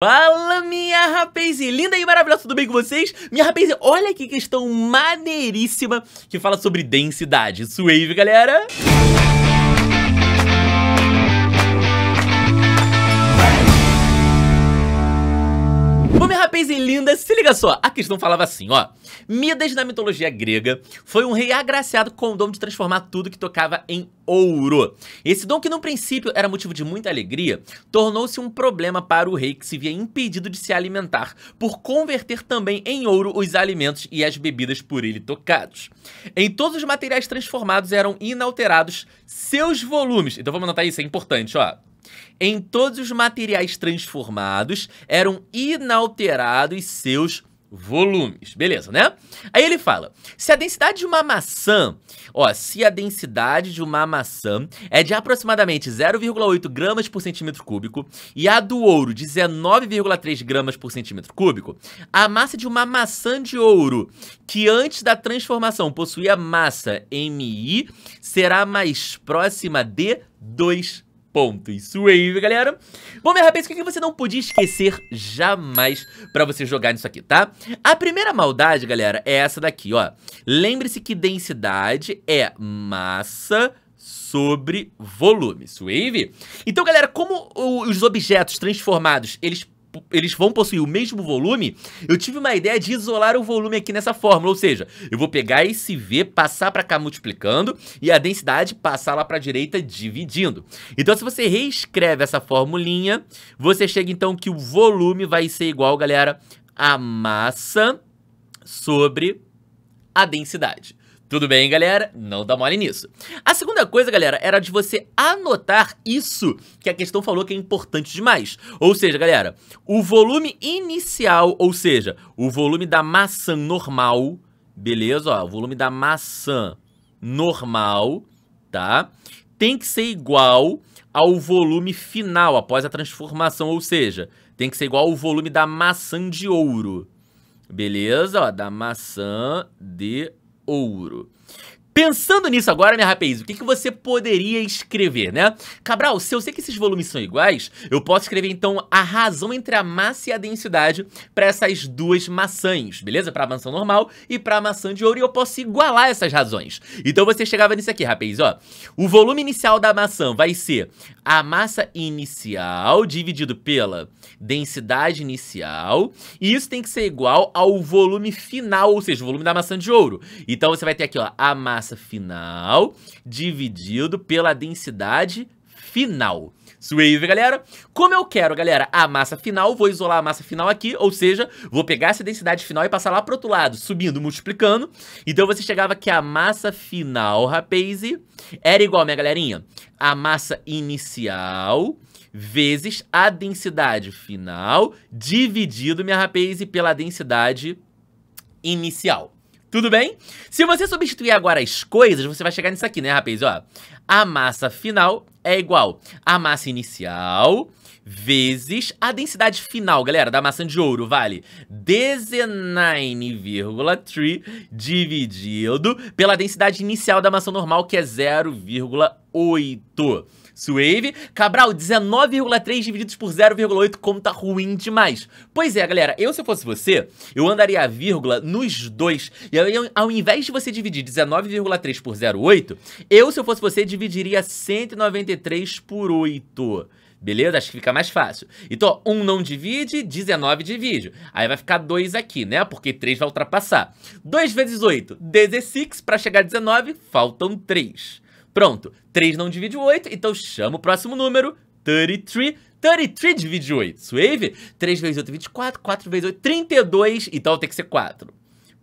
Fala minha rapaz, linda e maravilhosa, tudo bem com vocês? Minha rapaz, olha que questão maneiríssima que fala sobre densidade. Suave, galera! Música Olha só, a questão falava assim, ó. Midas, na mitologia grega, foi um rei agraciado com o dom de transformar tudo que tocava em ouro. Esse dom, que no princípio era motivo de muita alegria, tornou-se um problema para o rei que se via impedido de se alimentar, por converter também em ouro os alimentos e as bebidas por ele tocados. Em todos os materiais transformados eram inalterados seus volumes. Então vamos anotar isso, é importante, ó. Em todos os materiais transformados eram inalterados seus volumes. Beleza, né? Aí ele fala: se a densidade de uma maçã, ó, se a densidade de uma maçã é de aproximadamente 0,8 gramas por centímetro cúbico e a do ouro 19,3 gramas por centímetro cúbico, a massa de uma maçã de ouro que antes da transformação possuía massa MI será mais próxima de 2 ponto. Isso aí, galera. Bom, minha rapaz, o que você não podia esquecer jamais pra você jogar nisso aqui, tá? A primeira maldade, galera, é essa daqui, ó. Lembre-se que densidade é massa sobre volume, Swave. Então, galera, como os objetos transformados, eles eles vão possuir o mesmo volume, eu tive uma ideia de isolar o volume aqui nessa fórmula, ou seja, eu vou pegar esse V, passar para cá multiplicando e a densidade passar lá para a direita dividindo. Então se você reescreve essa formulinha, você chega então que o volume vai ser igual, galera, a massa sobre a densidade. Tudo bem, galera? Não dá mole nisso. A segunda coisa, galera, era de você anotar isso que a questão falou que é importante demais. Ou seja, galera, o volume inicial, ou seja, o volume da maçã normal, beleza? Ó, o volume da maçã normal, tá? Tem que ser igual ao volume final após a transformação, ou seja, tem que ser igual ao volume da maçã de ouro. Beleza? Ó, da maçã de ouro. Pensando nisso agora, né, rapaz, o que, que você poderia escrever, né? Cabral, se eu sei que esses volumes são iguais, eu posso escrever então a razão entre a massa e a densidade para essas duas maçãs, beleza? Para a maçã normal e para a maçã de ouro, e eu posso igualar essas razões. Então você chegava nisso aqui, rapaz, ó. O volume inicial da maçã vai ser a massa inicial dividido pela densidade inicial, e isso tem que ser igual ao volume final, ou seja, o volume da maçã de ouro. Então você vai ter aqui, ó, a massa massa final dividido pela densidade final. Suave, galera. Como eu quero, galera, a massa final, vou isolar a massa final aqui, ou seja, vou pegar essa densidade final e passar lá pro outro lado, subindo, multiplicando. Então você chegava que a massa final, rapaz, era igual, minha galerinha, a massa inicial vezes a densidade final dividido, minha rapaz, pela densidade inicial. Tudo bem? Se você substituir agora as coisas, você vai chegar nisso aqui, né, rapaz? Ó, a massa final é igual a massa inicial vezes a densidade final, galera, da maçã de ouro, vale 19,3 dividido pela densidade inicial da maçã normal, que é 0,8. Suave. Cabral, 19,3 divididos por 0,8, como tá ruim demais. Pois é, galera, eu se fosse você, eu andaria a vírgula nos dois. E aí, ao invés de você dividir 19,3 por 0,8, eu se eu fosse você, dividiria 190 43 por 8. Beleza? Acho que fica mais fácil. Então, 1 não divide, 19 divide. Aí vai ficar 2 aqui, né? Porque 3 vai ultrapassar. 2 vezes 8, 16. Para chegar a 19, faltam 3. Pronto. 3 não divide 8, então chama o próximo número, 33. 33 divide 8. Suave? 3 vezes 8, 24. 4 vezes 8, 32. Então tem que ser 4.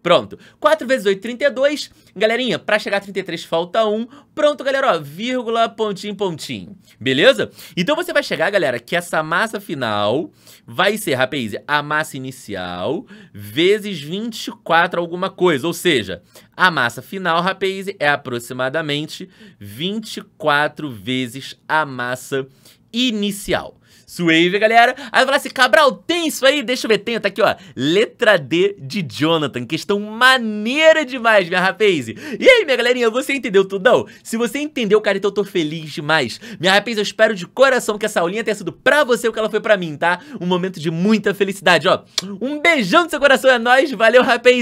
Pronto. 4 vezes 8, 32. Galerinha, pra chegar a 33 falta 1. Pronto, galera, ó, vírgula, pontinho, pontinho. Beleza? Então você vai chegar, galera, que essa massa final vai ser, rapaz, a massa inicial vezes 24 alguma coisa. Ou seja, a massa final, rapaz, é aproximadamente 24 vezes a massa inicial. Suave, galera. Aí eu falar assim, Cabral, tem isso aí? Deixa eu ver, tem, tá aqui, ó. Letra D de Jonathan. Questão maneira demais, minha rapaz. E aí, minha galerinha, você entendeu tudo? Se você entendeu, cara, então eu tô feliz demais. Minha rapaz, eu espero de coração que essa aulinha tenha sido pra você o que ela foi pra mim, tá? Um momento de muita felicidade, ó. Um beijão do seu coração, é nóis. Valeu, rapaz.